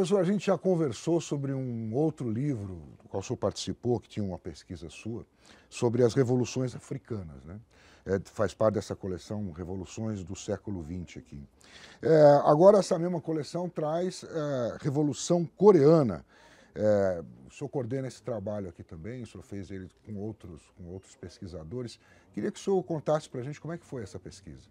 Professor, a gente já conversou sobre um outro livro do qual o senhor participou, que tinha uma pesquisa sua, sobre as revoluções africanas, né? É, faz parte dessa coleção Revoluções do século XX aqui. É, agora essa mesma coleção traz é, Revolução Coreana. É, o senhor coordena esse trabalho aqui também, o senhor fez ele com outros, com outros pesquisadores. Queria que o senhor contasse para a gente como é que foi essa pesquisa.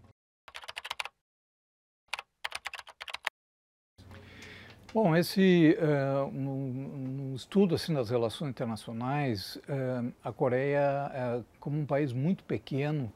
Bom, esse uh, eh, um, um estudo assim das relações internacionais, eh, a Coreia, eh, como um país muito pequeno,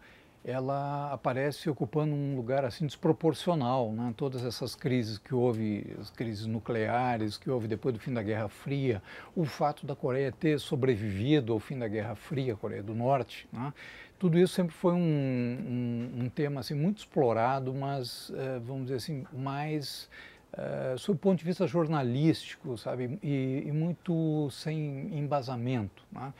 ela aparece ocupando um lugar assim desproporcional, né? Todas essas crises que houve, as crises nucleares que houve depois do fim da Guerra Fria, o fato da Coreia ter sobrevivido ao fim da Guerra Fria, a Coreia do Norte, né? tudo isso sempre foi um, um, um, tema assim muito explorado, mas vamos dizer assim mais eh, sob o ponto de vista jornalístico, sabe, e, e muito sem embasamento. Né?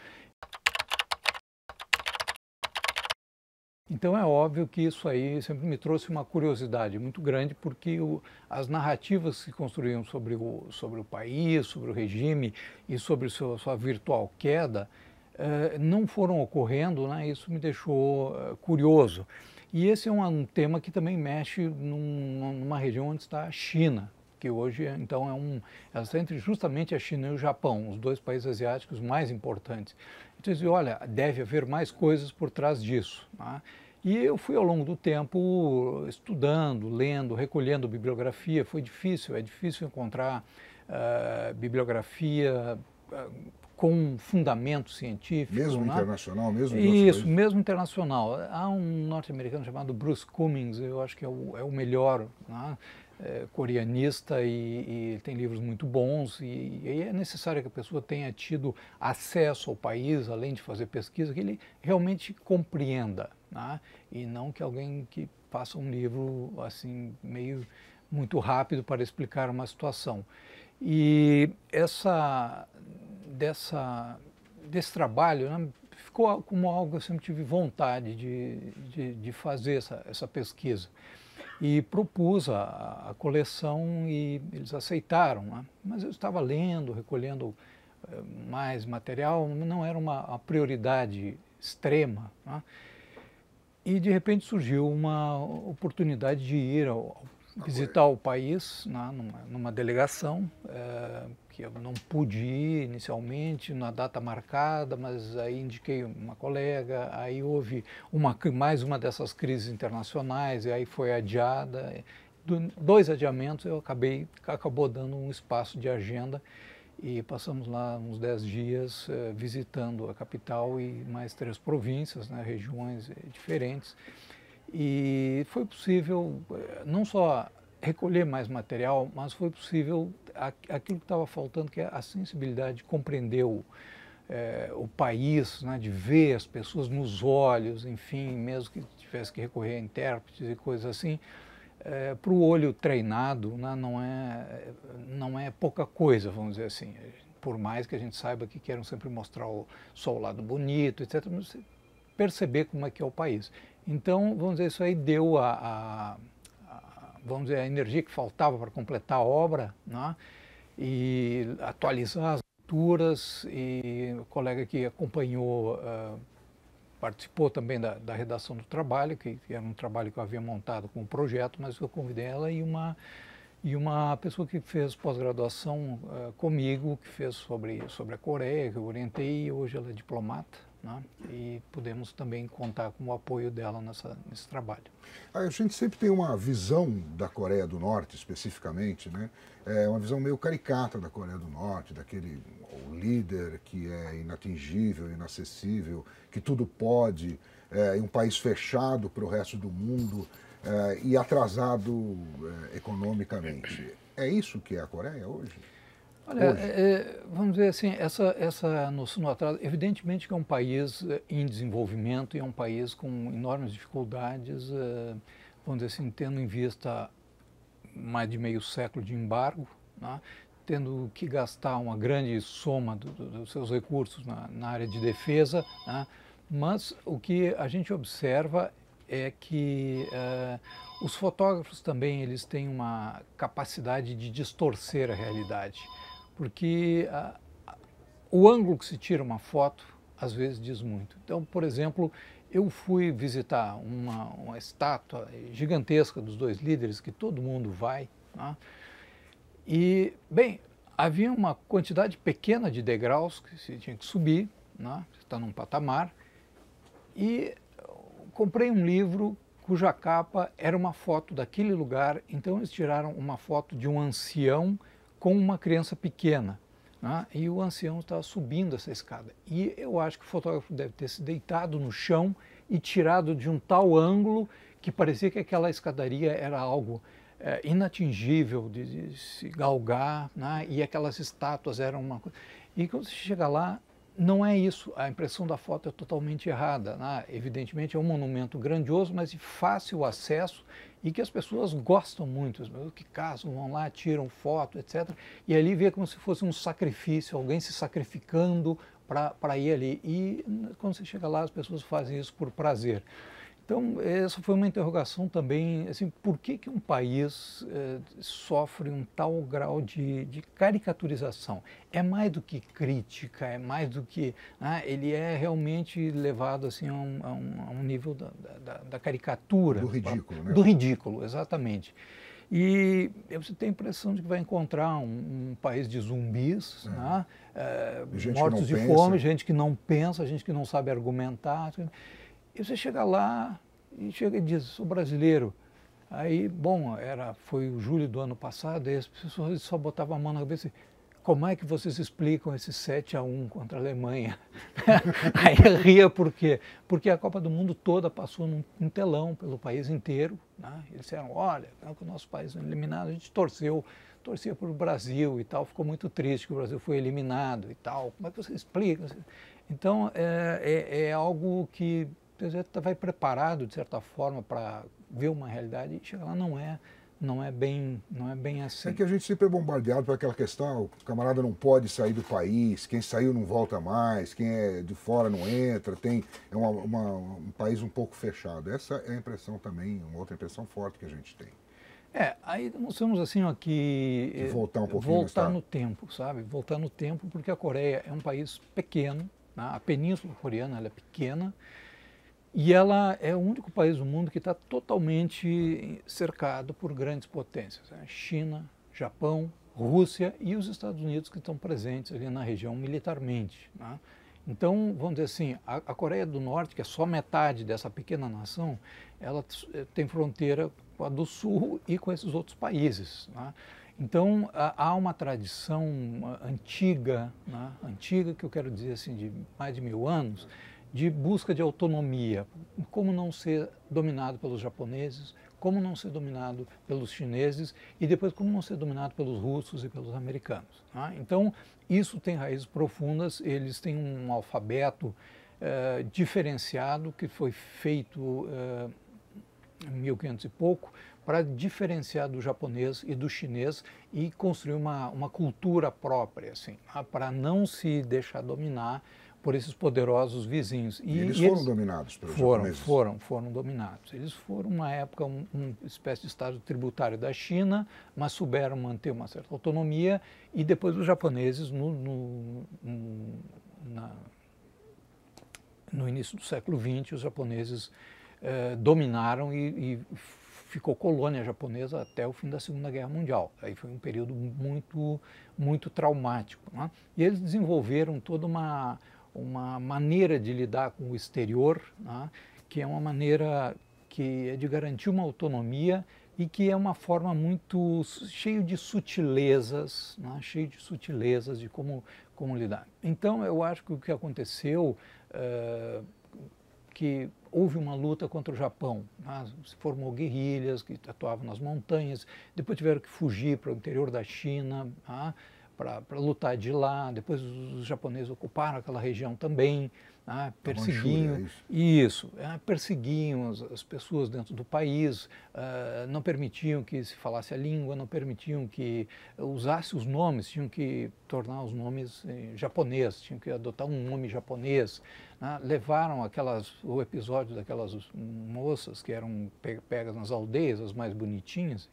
Então é óbvio que isso aí sempre me trouxe uma curiosidade muito grande, porque o, as narrativas que se construíam sobre o, sobre o país, sobre o regime e sobre sua, sua virtual queda eh, não foram ocorrendo, né? isso me deixou eh, curioso. E esse é um, um tema que também mexe num, numa região onde está a China, que hoje é, então é um está é entre justamente a China e o Japão, os dois países asiáticos mais importantes. Então, dizia, olha, deve haver mais coisas por trás disso. Né? E eu fui ao longo do tempo estudando, lendo, recolhendo bibliografia. Foi difícil, é difícil encontrar uh, bibliografia uh, com fundamento científico. Mesmo né? internacional, mesmo Isso, mesmo internacional. Há um norte-americano chamado Bruce Cummings, eu acho que é o, é o melhor né? é, coreanista e, e, tem livros muito bons. E, e, é necessário que a pessoa tenha tido acesso ao país, além de fazer pesquisa, que ele realmente compreenda. Né? E não que alguém que faça um livro assim, meio muito rápido para explicar uma situação. E essa dessa, desse trabalho, né? ficou como algo que assim, eu sempre tive vontade de, de, de fazer essa, essa, pesquisa. E propus a, a coleção e eles aceitaram, né? mas eu estava lendo, recolhendo eh, mais material, não era uma prioridade extrema. Né? E de repente surgiu uma oportunidade de ir ao, visitar o país né, numa, numa, delegação, é, que eu não pude ir inicialmente na data marcada, mas aí indiquei uma colega, aí houve uma, mais uma dessas crises internacionais, e aí foi adiada. dois adiamentos, eu acabei, acabou dando um espaço de agenda e passamos lá uns dez dias uh, visitando a capital e mais três províncias, né, regiões eh, diferentes. E foi possível eh, não só recolher mais material, mas foi possível aquilo que estava faltando, que é a sensibilidade de compreender o, é, o país, né, de ver as pessoas nos olhos, enfim, mesmo que tivesse que recorrer a intérpretes e coisas assim, é, para o olho treinado né, não, é, não é pouca coisa, vamos dizer assim. Por mais que a gente saiba que queiram sempre mostrar o, só o lado bonito, etc., mas perceber como é que é o país. Então, vamos dizer, isso aí deu a, a vamos dizer, a energia que faltava para completar a obra, né? e atualizar as leituras, e o colega que acompanhou, uh, participou também da, da, redação do trabalho, que, era um trabalho que eu havia montado com o um projeto, mas eu convidei ela e uma, e uma pessoa que fez pós-graduação uh, comigo, que fez sobre, sobre a Coreia, que eu orientei, e hoje ela é diplomata, né? E podemos também contar com o apoio dela nessa, nesse trabalho. Ah, a gente sempre tem uma visão da Coreia do Norte, especificamente, né? é uma visão meio caricata da Coreia do Norte, daquele líder que é inatingível, inacessível, que tudo pode, é, um país fechado para o resto do mundo é, e atrasado é, economicamente. É isso que é a Coreia hoje? Olha, é, é, vamos dizer assim, essa, essa noção do atraso, evidentemente que é um país eh, em desenvolvimento e é um país com enormes dificuldades, eh, vamos dizer assim, tendo em vista mais de meio século de embargo, né, tendo que gastar uma grande soma do, do, dos seus recursos na, na área de defesa, né, mas o que a gente observa é que eh, os fotógrafos também eles têm uma capacidade de distorcer a realidade porque a, ah, a, o ângulo que se tira uma foto às vezes diz muito. Então, por exemplo, eu fui visitar uma, uma estátua gigantesca dos dois líderes que todo mundo vai. Né? E, bem, havia uma quantidade pequena de degraus que se tinha que subir, né? está num patamar, e comprei um livro cuja capa era uma foto daquele lugar, então eles tiraram uma foto de um ancião com uma criança pequena. Né? E o ancião estava tá subindo essa escada. E eu acho que o fotógrafo deve ter se deitado no chão e tirado de um tal ângulo que parecia que aquela escadaria era algo é, inatingível de, de, se galgar, né? e aquelas estátuas eram uma coisa. E quando você chega lá, não é isso. A impressão da foto é totalmente errada. Né? Evidentemente, é um monumento grandioso, mas de fácil acesso e que as pessoas gostam muito. Que casam, vão lá, tiram foto, etc. E ali vê como se fosse um sacrifício, alguém se sacrificando para ir ali. E quando você chega lá, as pessoas fazem isso por prazer. Então, essa foi uma interrogação também, assim, por que, que um país eh, sofre um tal grau de, de, caricaturização? É mais do que crítica, é mais do que... Né, ele é realmente levado assim, a, um, a um, a um nível da, da, da, caricatura. Do ridículo, né? Do ridículo, exatamente. E você tem a impressão de que vai encontrar um, um país de zumbis, é. Né? É, mortos de pensa. fome, gente que não pensa, gente que não sabe argumentar. E você chega lá e chega e diz, sou brasileiro. Aí, bom, era, foi o julho do ano passado, e as pessoas só botavam a mão na cabeça como é que vocês explicam esse 7 a 1 contra a Alemanha? Aí ria por quê? Porque a Copa do Mundo toda passou num, num telão pelo país inteiro. Né? Eles disseram, olha, é o nosso país foi é eliminado, a gente torceu, torcia para o Brasil e tal, ficou muito triste que o Brasil foi eliminado e tal. Como é que você explica? Então, é, é, é algo que Quer dizer, tá, vai preparado, de certa forma, para ver uma realidade e chegar lá não é não é bem não é bem assim. É que a gente sempre é bombardeado por aquela questão, o camarada não pode sair do país, quem saiu não volta mais, quem é de fora não entra, tem é uma, uma, um país um pouco fechado. Essa é a impressão também, uma outra impressão forte que a gente tem. É, aí nós temos assim aqui eh, voltar um pouquinho voltar no tempo, sabe? Voltar no tempo porque a Coreia é um país pequeno, tá? a Península Coreana é pequena e ela é o único país do mundo que está totalmente cercado por grandes potências: né? China, Japão, Rússia e os Estados Unidos, que estão presentes ali na região militarmente. Né? Então, vamos dizer assim, a, a, Coreia do Norte, que é só metade dessa pequena nação, ela eh, tem fronteira com a do Sul e com esses outros países. Né? Então, a, há uma tradição antiga, né? antiga que eu quero dizer assim, de mais de mil anos, de busca de autonomia, como não ser dominado pelos japoneses, como não ser dominado pelos chineses e depois como não ser dominado pelos russos e pelos americanos. Né? Então, isso tem raízes profundas, eles têm um alfabeto eh, diferenciado que foi feito eh, em 1500 e pouco para diferenciar do japonês e do chinês e construir uma, uma cultura própria, assim, tá? para não se deixar dominar por esses poderosos vizinhos. E, e eles foram eles dominados pelos foram, japoneses? Foram, foram dominados. Eles foram, uma época, um, uma espécie de estado tributário da China, mas souberam manter uma certa autonomia e depois os japoneses, no, no, no, na, no início do século XX, os japoneses eh, dominaram e, e ficou colônia japonesa até o fim da Segunda Guerra Mundial. Aí foi um período muito, muito traumático. Né? E eles desenvolveram toda uma uma maneira de lidar com o exterior, né, que é uma maneira que é de garantir uma autonomia e que é uma forma muito cheio de sutilezas, né, cheio de sutilezas de como, como lidar. Então eu acho que o que aconteceu eh, que houve uma luta contra o Japão. Né? Se formou guerrilhas que atuavam nas montanhas, depois tiveram que fugir para o interior da China. Né? para lutar de lá. Depois os japoneses ocuparam aquela região também, né? perseguiam é isso, isso é, perseguiam as, as, pessoas dentro do país, uh, não permitiam que se falasse a língua, não permitiam que usasse os nomes, tinham que tornar os nomes eh, japoneses, tinham que adotar um nome japonês. Né? Levaram aquelas o episódio daquelas moças que eram pegas nas aldeias, as mais bonitinhas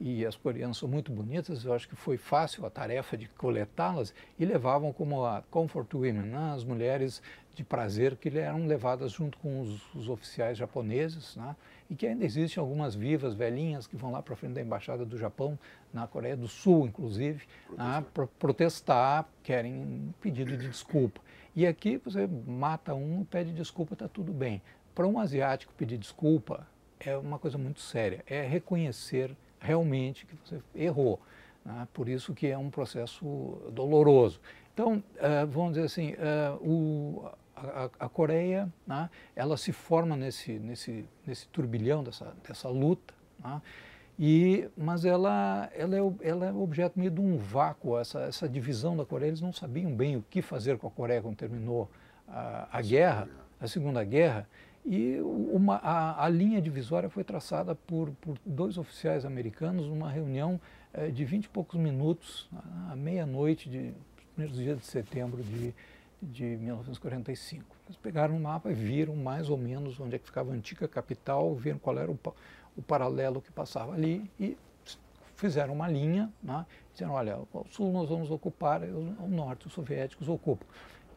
e as coreanas são muito bonitas, eu acho que foi fácil a tarefa de coletá-las e levavam como a comfort women, né? as mulheres de prazer que eram levadas junto com os, os oficiais japoneses, né? e que ainda existem algumas vivas velhinhas que vão lá para frente da embaixada do Japão, na Coreia do Sul inclusive, né? protestar, né? Pro protestar querem um pedido de desculpa. E aqui você mata um, pede desculpa, está tudo bem. Para um asiático pedir desculpa é uma coisa muito séria, é reconhecer realmente que você errou. Né? Por isso que é um processo doloroso. Então, eh, vamos dizer assim, eh, a, a, Coreia, né, ela se forma nesse, nesse, nesse turbilhão dessa, dessa luta, né, e, mas ela, ela, é, ela é objeto meio de um vácuo, essa, essa divisão da Coreia, eles não sabiam bem o que fazer com a Coreia quando terminou a, a guerra, a Segunda Guerra, e uma, a, a, linha divisória foi traçada por, por dois oficiais americanos numa reunião eh, de vinte e poucos minutos, à meia-noite, de primeiros dias de setembro de, de 1945. Eles pegaram o um mapa e viram mais ou menos onde é que ficava a antiga capital, viram qual era o, o paralelo que passava ali e fizeram uma linha, né? disseram, olha, o sul nós vamos ocupar, eh, o norte os soviéticos ocupam.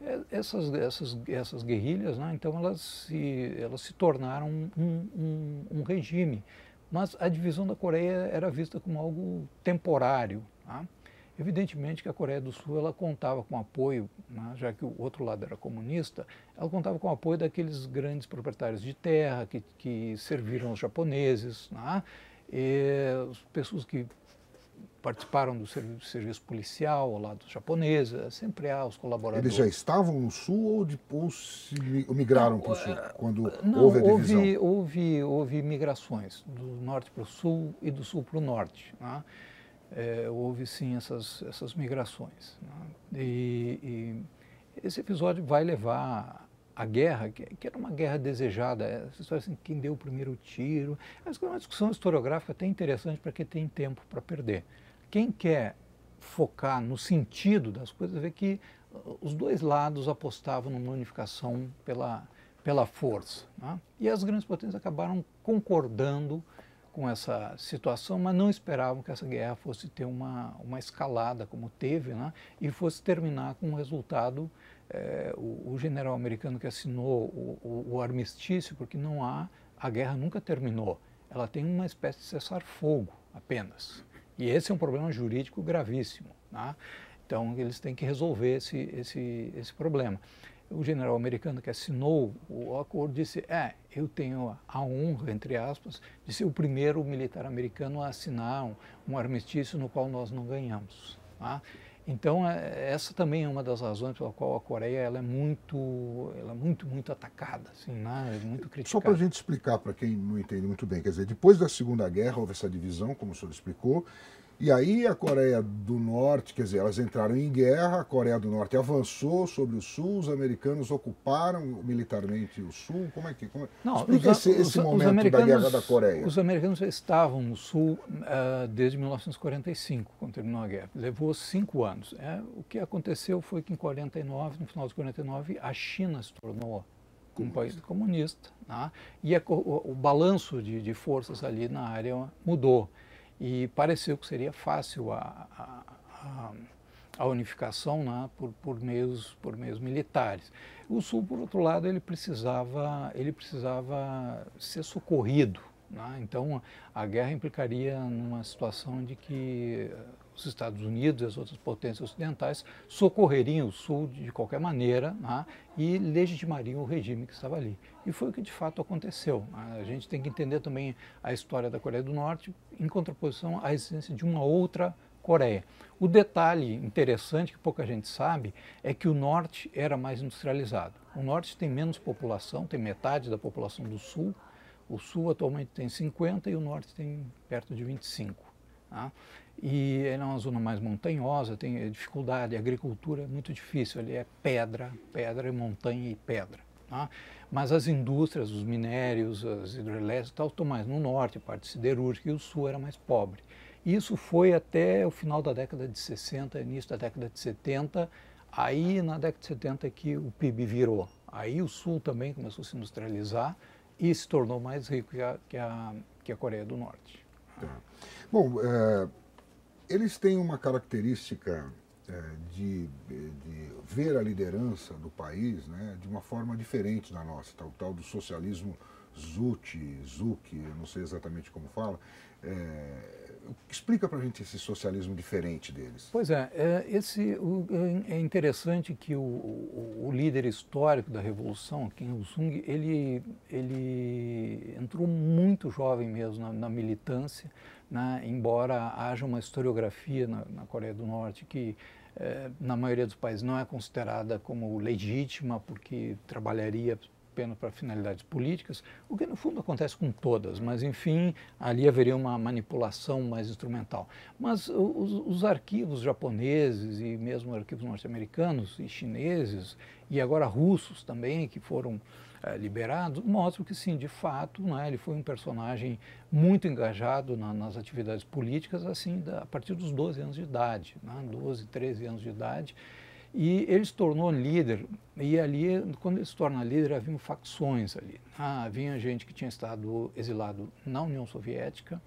É, essas, essas, essas guerrilhas, né, então elas se, elas se tornaram um, um, um, regime, mas a divisão da Coreia era vista como algo temporário. Né? Evidentemente que a Coreia do Sul ela contava com apoio, né, já que o outro lado era comunista, ela contava com apoio daqueles grandes proprietários de terra que, que serviram os japoneses, né? e as pessoas que participaram do serviço policial ao lado dos japoneses, sempre há os colaboradores. Eles já estavam no Sul ou depois migraram para o Sul, ah, quando ah, não, houve a divisão? Houve, houve, houve migrações do Norte para o Sul e do Sul para o Norte. Né? É, houve sim essas, essas migrações. Né? E, e, esse episódio vai levar à guerra, que, que, era uma guerra desejada, essa história assim, quem deu o primeiro tiro. Mas é uma discussão historiográfica até interessante para quem tem tempo para perder quem quer focar no sentido das coisas vê que uh, os dois lados apostavam numa unificação pela, pela força. Né? E as grandes potências acabaram concordando com essa situação, mas não esperavam que essa guerra fosse ter uma, uma escalada como teve né? e fosse terminar com um resultado. É, o, o, general americano que assinou o, o, o armistício, porque não há, a guerra nunca terminou. Ela tem uma espécie de cessar-fogo apenas. E esse é um problema jurídico gravíssimo. Né? Então, eles têm que resolver esse, esse, esse problema. O general americano que assinou o acordo disse: É, eu tenho a honra, entre aspas, de ser o primeiro militar americano a assinar um, um armistício no qual nós não ganhamos. Tá? Então, é, essa também é uma das razões pela qual a Coreia ela é muito, ela é muito, muito atacada, assim, né? é muito criticada. Só para a gente explicar para quem não entende muito bem, quer dizer, depois da Segunda Guerra houve essa divisão, como o senhor explicou, e aí a Coreia do Norte, quer dizer, elas entraram em guerra, a Coreia do Norte avançou sobre o Sul, os americanos ocuparam militarmente o Sul. Como é que. Como... É? Não, Explica os, esse, esse os, momento os da Guerra da Coreia. Os americanos já estavam no Sul uh, desde 1945, quando terminou a guerra. Levou cinco anos. É, o que aconteceu foi que em 49, no final de 49, a China se tornou um país comunista, né? e a, o, o, balanço de, de forças ali na área mudou e pareceu que seria fácil a, a, a, a unificação né, por, por, meios, por meios militares. O Sul, por outro lado, ele precisava, ele precisava ser socorrido. Né? Então, a guerra implicaria numa situação de que os Estados Unidos e as outras potências ocidentais socorreriam o Sul de qualquer maneira né, e legitimariam o regime que estava ali. E foi o que de fato aconteceu. Né. A gente tem que entender também a história da Coreia do Norte em contraposição à existência de uma outra Coreia. O detalhe interessante que pouca gente sabe é que o Norte era mais industrializado. O Norte tem menos população, tem metade da população do Sul. O Sul atualmente tem 50 e o Norte tem perto de 25. Tá? E é uma zona mais montanhosa, tem dificuldade, a agricultura é muito difícil, ali é pedra, pedra e montanha e pedra. Tá? Mas as indústrias, os minérios, as hidrelétricas e tal, estão mais no norte, a parte siderúrgica, e o sul era mais pobre. Isso foi até o final da década de 60, início da década de 70, aí na década de 70 é que o PIB virou. Aí o sul também começou a se industrializar e se tornou mais rico que a, que a, que a Coreia do Norte. Bom, é, eles têm uma característica é, de, de, ver a liderança do país né, de uma forma diferente da nossa, tal, tá? tal do socialismo Zuc, Zuc, eu não sei exatamente como fala, é, explica para a gente esse socialismo diferente deles. Pois é, é esse, é, é interessante que o, o, o, líder histórico da Revolução, Kim Il-sung, ele, ele entrou muito jovem mesmo na, na militância, né, embora haja uma historiografia na, na Coreia do Norte que é, na maioria dos países não é considerada como legítima, porque trabalharia Pena para finalidades políticas, o que no fundo acontece com todas, mas enfim, ali haveria uma manipulação mais instrumental. Mas os, os arquivos japoneses e mesmo arquivos norte-americanos e chineses e agora russos também, que foram é, liberados, mostram que sim, de fato, né, ele foi um personagem muito engajado na, nas atividades políticas assim da, a partir dos 12 anos de idade, né, 12, 13 anos de idade, e ele se tornou líder, e ali, quando ele se torna líder, haviam facções ali. Ah, havia gente que tinha estado exilado na União Soviética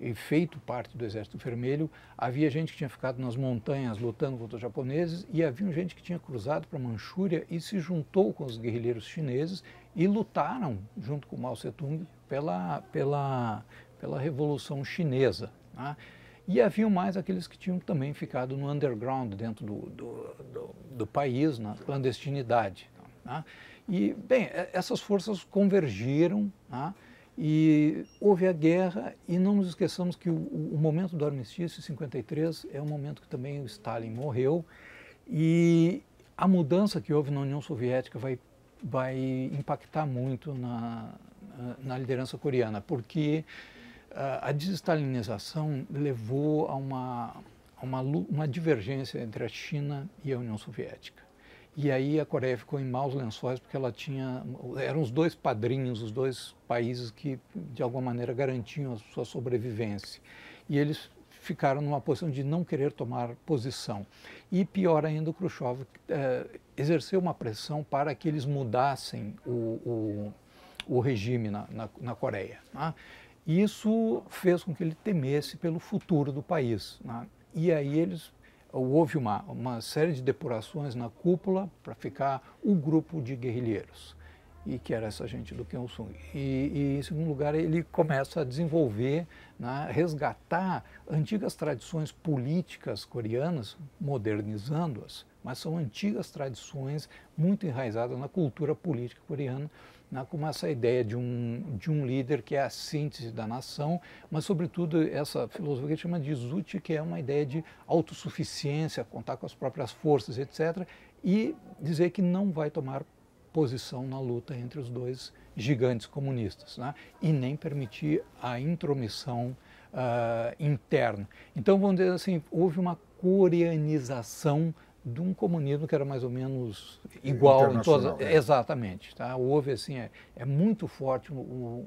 e feito parte do Exército Vermelho, havia gente que tinha ficado nas montanhas lutando contra os japoneses, e havia gente que tinha cruzado para a Manchúria e se juntou com os guerrilheiros chineses e lutaram, junto com Mao Tse-tung, pela, pela, pela Revolução Chinesa. Né? E haviam mais aqueles que tinham também ficado no underground, dentro do, do, do, do país, na clandestinidade. Né? E, bem, é, essas forças convergiram né? e houve a guerra. E não nos esqueçamos que o, o momento do armistício, 53, é um momento que também o Stalin morreu. E a mudança que houve na União Soviética vai, vai impactar muito na, na liderança coreana, porque a desestalinização levou a uma, a uma, uma divergência entre a China e a União Soviética. E aí a Coreia ficou em maus lençóis porque ela tinha eram os dois padrinhos, os dois países que de alguma maneira garantiam a sua sobrevivência. E eles ficaram numa posição de não querer tomar posição. E pior ainda, o Khrushchev eh, exerceu uma pressão para que eles mudassem o, o, o regime na, na, na Coreia. Né? E isso fez com que ele temesse pelo futuro do país. Né? E aí eles houve uma, uma série de depurações na cúpula para ficar o um grupo de guerrilheiros e que era essa gente do Kim Il-sung. E, e, em segundo lugar, ele começa a desenvolver, né, resgatar antigas tradições políticas coreanas, modernizando-as, mas são antigas tradições muito enraizadas na cultura política coreana, né, como essa ideia de um, de um líder que é a síntese da nação, mas, sobretudo, essa filosofia que chama de Zuti, que é uma ideia de autossuficiência, contar com as próprias forças, etc., e dizer que não vai tomar posição na luta entre os dois gigantes comunistas, né, e nem permitir a intromissão uh, interna. Então, vamos dizer assim, houve uma coreanização de um comunismo que era mais ou menos igual em todas. É. Exatamente. Tá? Houve, assim, é, é muito forte o,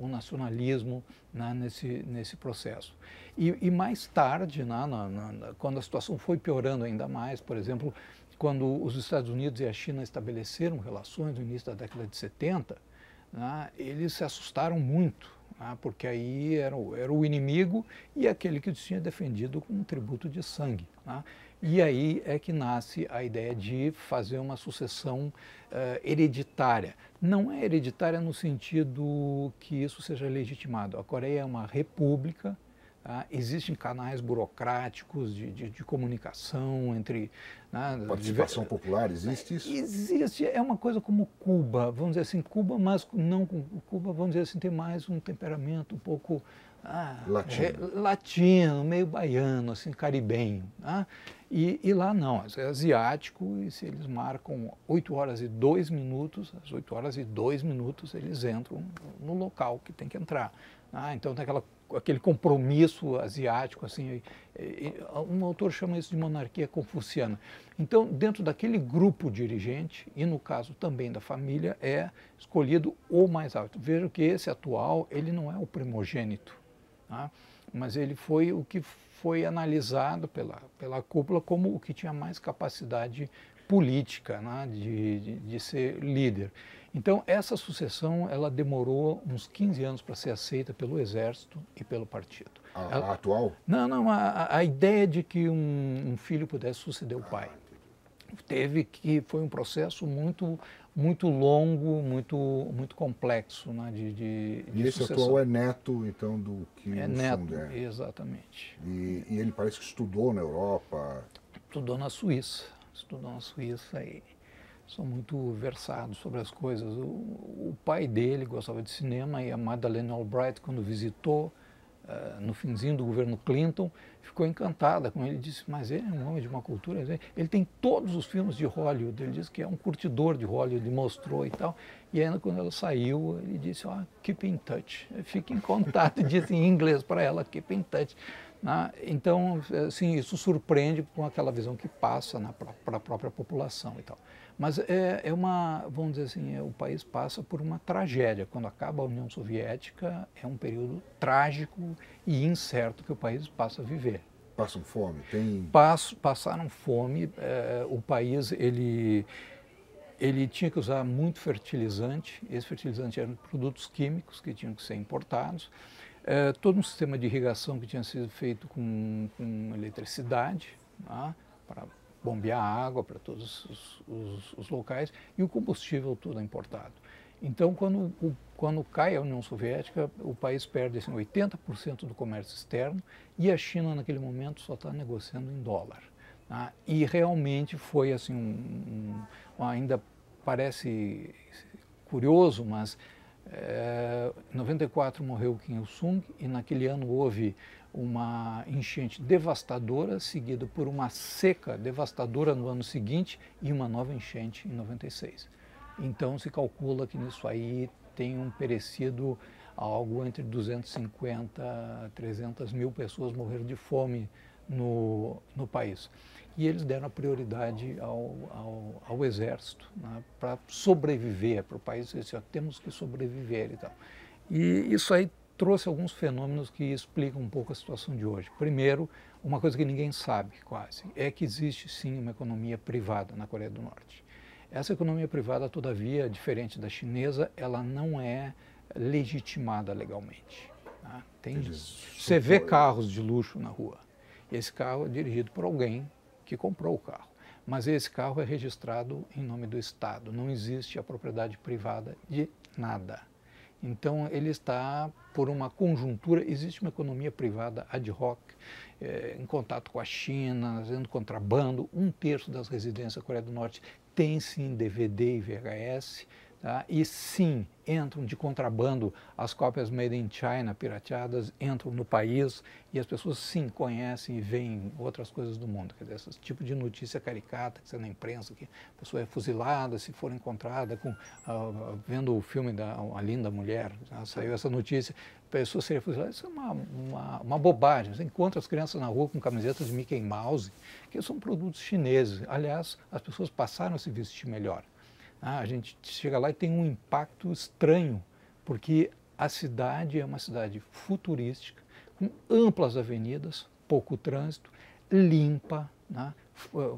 o nacionalismo né, nesse, nesse processo. E, e mais tarde, né, na, na, quando a situação foi piorando ainda mais, por exemplo, quando os Estados Unidos e a China estabeleceram relações no início da década de 70, né, eles se assustaram muito né, porque aí era o, era o inimigo e aquele que tinha defendido com um tributo de sangue. Né? E aí é que nasce a ideia de fazer uma sucessão uh, hereditária. Não é hereditária no sentido que isso seja legitimado. A Coreia é uma república Tá? Existem canais burocráticos de, de, de comunicação entre. Né, Participação de... popular, existe isso? Existe, é uma coisa como Cuba, vamos dizer assim, Cuba, mas não Cuba, vamos dizer assim, tem mais um temperamento um pouco ah, latino. É, latino, meio baiano, assim, caribenho. Né? E, e, lá não, é asiático, e se eles marcam 8 horas e 2 minutos, às 8 horas e 2 minutos eles entram no local que tem que entrar. Ah, então tem aquela aquele compromisso asiático, assim, um autor chama isso de monarquia confuciana. Então, dentro daquele grupo dirigente, e no caso também da família, é escolhido o mais alto. Veja que esse atual, ele não é o primogênito, tá? mas ele foi o que foi analisado pela, pela cúpula como o que tinha mais capacidade política né? de, de, de ser líder. Então, essa sucessão ela demorou uns 15 anos para ser aceita pelo Exército e pelo partido. A, ela, a atual? Não, não. A, a ideia de que um, um, filho pudesse suceder o pai. Teve que. Foi um processo muito muito longo, muito muito complexo né, de, de, de E esse sucessão. atual é neto, então, do que é neto, é. exatamente. E, e ele parece que estudou na Europa. Estudou na Suíça. Estudou na Suíça e são muito versados sobre as coisas. O, o, pai dele gostava de cinema e a Madeleine Albright, quando visitou uh, no finzinho do governo Clinton, ficou encantada com ele. Disse, mas ele é um homem de uma cultura. Ele tem todos os filmes de Hollywood. Ele disse que é um curtidor de Hollywood, mostrou e tal. E ainda quando ela saiu, ele disse, oh, keep in touch. Fique em contato, disse em inglês para ela, keep in touch. então, assim, isso surpreende com aquela visão que passa para a própria população e tal. Mas é, é uma, vamos dizer assim, é, o país passa por uma tragédia. Quando acaba a União Soviética, é um período trágico e incerto que o país passa a viver. Passam fome? Tem... Passo, passaram fome. É, o país, ele, ele tinha que usar muito fertilizante. Esse fertilizante eram produtos químicos que tinham que ser importados. É, todo um sistema de irrigação que tinha sido feito com, com eletricidade, né, tá? para bombear água para todos os, os, os, locais e o combustível tudo é importado. Então, quando, o, quando cai a União Soviética, o país perde assim, 80% do comércio externo e a China, naquele momento, só está negociando em dólar. Tá? E realmente foi assim, um, um, ainda parece curioso, mas em é, 94 morreu Kim Il-sung e naquele ano houve uma enchente devastadora, seguida por uma seca devastadora no ano seguinte e uma nova enchente em 96. Então se calcula que nisso aí tenham perecido algo entre 250 a 300 mil pessoas morreram de fome no, no país. E eles deram a prioridade ao, ao, ao exército né, para sobreviver, para o país dizer assim, ó, temos que sobreviver e tal. E isso aí trouxe alguns fenômenos que explicam um pouco a situação de hoje. Primeiro, uma coisa que ninguém sabe quase, é que existe sim uma economia privada na Coreia do Norte. Essa economia privada, todavia, diferente da chinesa, ela não é legitimada legalmente. Tá? Né? Tem, você vê carros de luxo na rua. Esse carro é dirigido por alguém que comprou o carro. Mas esse carro é registrado em nome do Estado. Não existe a propriedade privada de nada. Então, ele está por uma conjuntura, existe uma economia privada ad hoc, é, em contato com a China, fazendo contrabando. Um terço das residências da Coreia do Norte tem sim DVD e VHS, Tá? E sim, entram de contrabando as cópias made in China, pirateadas, entram no país e as pessoas sim conhecem e veem outras coisas do mundo. Quer dizer, esse tipo de notícia caricata que você na imprensa, que a pessoa é fuzilada se for encontrada com, uh, vendo o filme da uma Linda Mulher, saiu essa notícia, a pessoa seria fuzilada. Isso é uma, uma, uma, bobagem. Você encontra as crianças na rua com camisetas de Mickey Mouse, que são produtos chineses. Aliás, as pessoas passaram a se vestir melhor. Ah, a gente chega lá e tem um impacto estranho, porque a cidade é uma cidade futurística, com amplas avenidas, pouco trânsito, limpa, né? Eh,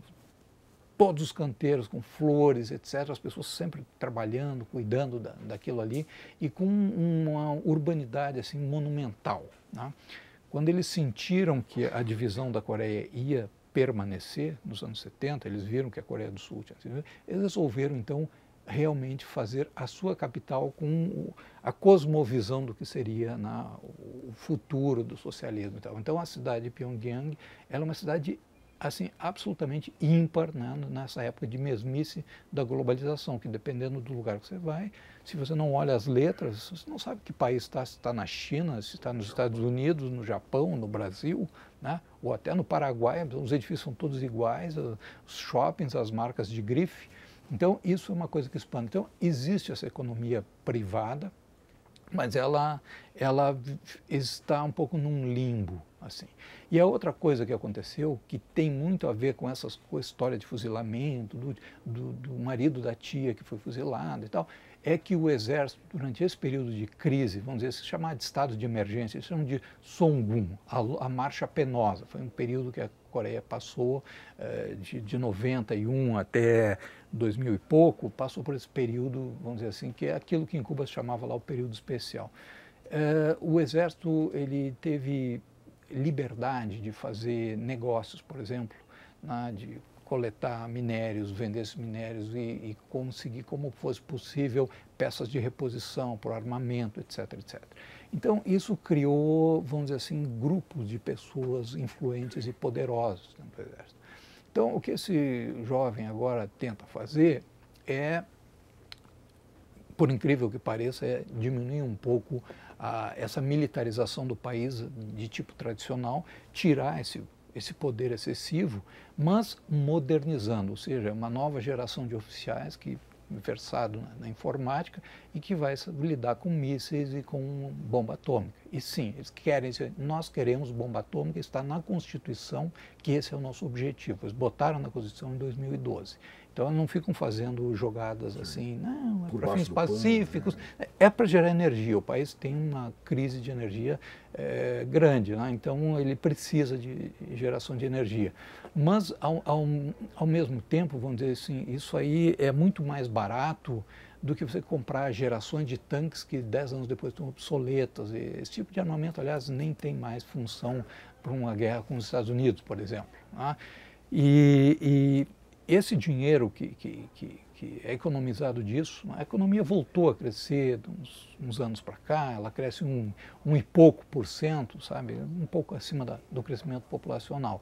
todos os canteiros com flores, etc. As pessoas sempre trabalhando, cuidando da, daquilo ali e com uma urbanidade assim monumental. Né? Quando eles sentiram que a divisão da Coreia ia permanecer nos anos 70, eles viram que a Coreia do Sul tinha sido. Eles resolveram, então, realmente fazer a sua capital com a cosmovisão do que seria na, o futuro do socialismo. Então, a cidade de Pyongyang é uma cidade assim absolutamente ímpar né, nessa época de mesmice da globalização, que dependendo do lugar que você vai, se você não olha as letras, você não sabe que país está, se está na China, se está nos Estados Unidos, no Japão, no Brasil, né, ou até no Paraguai, os edifícios são todos iguais, os shoppings, as marcas de grife. Então, isso é uma coisa que expande. Então, existe essa economia privada, mas ela, ela está um pouco num limbo assim. E a outra coisa que aconteceu, que tem muito a ver com essa história de fuzilamento, do, do, do marido da tia que foi fuzilado e tal, é que o exército, durante esse período de crise, vamos dizer, se chamar de estado de emergência, eles chamam de Songun, a, a marcha penosa. Foi um período que a Coreia passou eh, de, de 91 até 2000 e pouco, passou por esse período, vamos dizer assim, que é aquilo que em Cuba se chamava lá o período especial. Eh, o exército ele teve liberdade de fazer negócios, por exemplo, né, de coletar minérios, vender esses minérios e, e, conseguir, como fosse possível, peças de reposição para o armamento, etc, etc. Então, isso criou, vamos dizer assim, grupos de pessoas influentes e poderosas no Exército. Então, o que esse jovem agora tenta fazer é, por incrível que pareça, é diminuir um pouco a, essa militarização do país de tipo tradicional, tirar esse, esse poder excessivo, mas modernizando, ou seja, uma nova geração de oficiais que versado na, na informática e que vai lidar com mísseis e com bomba atômica. E sim, eles querem, nós queremos bomba atômica, está na Constituição que esse é o nosso objetivo. Eles botaram na Constituição em 2012. Então não ficam fazendo jogadas assim, não, é para fins pacíficos, pano, né? é, é para gerar energia. O país tem uma crise de energia é, grande, né? então ele precisa de geração de energia. Mas ao, ao, ao mesmo tempo, vamos dizer assim, isso aí é muito mais barato do que você comprar gerações de tanques que dez anos depois estão obsoletas. Esse tipo de armamento, aliás, nem tem mais função para uma guerra com os Estados Unidos, por exemplo. Né? E, e esse dinheiro que, que, que, que, é economizado disso, a economia voltou a crescer uns, uns anos para cá, ela cresce um, um e pouco por cento, sabe? Um pouco acima da, do crescimento populacional.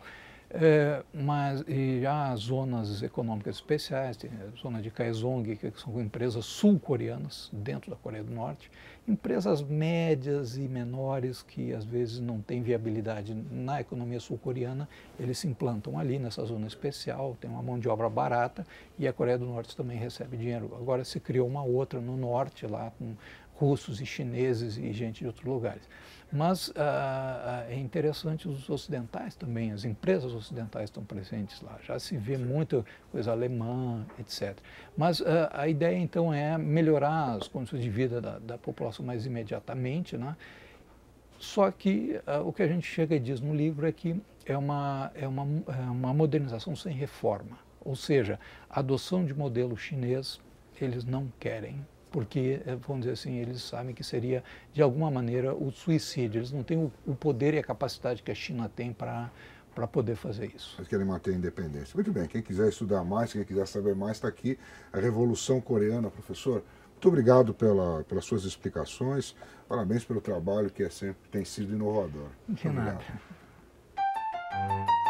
É, mas e há zonas econômicas especiais, tem a zona de Kaesong, que são empresas sul-coreanas, dentro da Coreia do Norte, empresas médias e menores que às vezes não têm viabilidade na economia sul-coreana, eles se implantam ali nessa zona especial, tem uma mão de obra barata e a Coreia do Norte também recebe dinheiro. Agora se criou uma outra no norte, lá com russos e chineses e gente de outros lugares. Mas ah, ah, é interessante os ocidentais também, as empresas ocidentais estão presentes lá. Já se vê Sim. muita coisa alemã, etc. Mas ah, a ideia então é melhorar as condições de vida da, da população mais imediatamente, né? Só que ah, o que a gente chega e diz no livro é que é uma, é uma, é uma modernização sem reforma. Ou seja, a adoção de modelo chinês eles não querem porque, eh, vamos dizer assim, eles sabem que seria, de alguma maneira, o suicídio. Eles não têm o, o poder e a capacidade que a China tem para para poder fazer isso. Eles querem manter a independência. Muito bem, quem quiser estudar mais, quem quiser saber mais, está aqui a Revolução Coreana, professor. Muito obrigado pela, pelas suas explicações. Parabéns pelo trabalho que é sempre tem sido inovador. De nada. Obrigado.